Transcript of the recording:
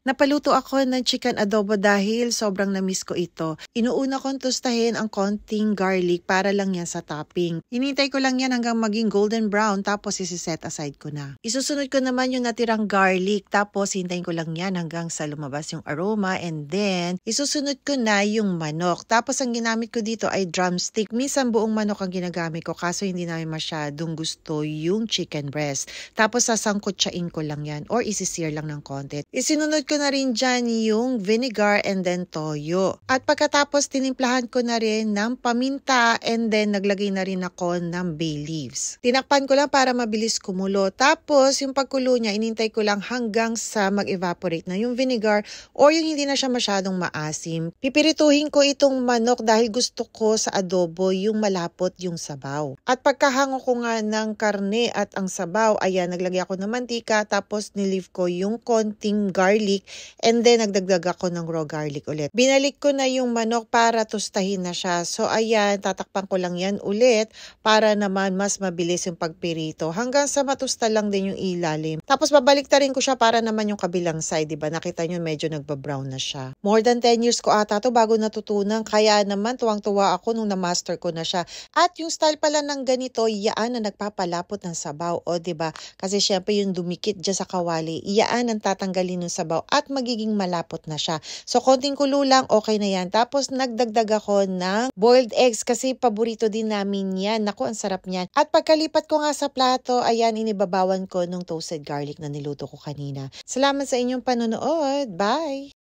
Napaluto ako ng chicken adobo dahil sobrang namiss ko ito. Inuuna kong tustahin ang konting garlic para lang yan sa topping. Inintay ko lang yan hanggang maging golden brown tapos isiset aside ko na. Isusunod ko naman yung natirang garlic tapos hintayin ko lang yan hanggang sa lumabas yung aroma and then isusunod ko na yung manok. Tapos ang ginamit ko dito ay drumstick. Minsan buong manok ang ginagamit ko kaso hindi namin masyadong gusto yung chicken breast. Tapos sasangkotsain ko lang yan or isisir lang ng konti. Isinunod ko na rin dyan yung vinegar and then toyo. At pagkatapos tinimplahan ko na rin ng paminta and then naglagay na rin ako ng bay leaves. Tinakpan ko lang para mabilis kumulo. Tapos yung pagkulo niya, inintay ko lang hanggang sa mag-evaporate na yung vinegar or yung hindi na siya masyadong maasim. Pipirituhin ko itong manok dahil gusto ko sa adobo yung malapot yung sabaw. At pagkahango ko nga ng karne at ang sabaw, ayan, naglagay ako ng mantika tapos nilive ko yung konting garlic garlic. And then, nagdagdag ako ng raw garlic ulit. Binalik ko na yung manok para tustahin na siya. So, ayan, tatakpan ko lang yan ulit para naman mas mabilis yung pagpirito. Hanggang sa matusta lang din yung ilalim. Tapos, babalik ta rin ko siya para naman yung kabilang side, di ba? Nakita niyo medyo nagba-brown na siya. More than 10 years ko ata to bago natutunan. Kaya naman, tuwang-tuwa ako nung na-master ko na siya. At yung style pala ng ganito, iyaan na nagpapalapot ng sabaw. O, ba diba? Kasi syempre yung dumikit dyan sa kawali, iyaan ang tatanggalin ng sabaw at magiging malapot na siya. So konting kulo lang, okay na yan. Tapos nagdagdag ako ng boiled eggs kasi paborito din namin yan. Naku, ang sarap niyan. At pagkalipat ko nga sa plato, ayan, inibabawan ko nung toasted garlic na niluto ko kanina. Salamat sa inyong panonood. Bye!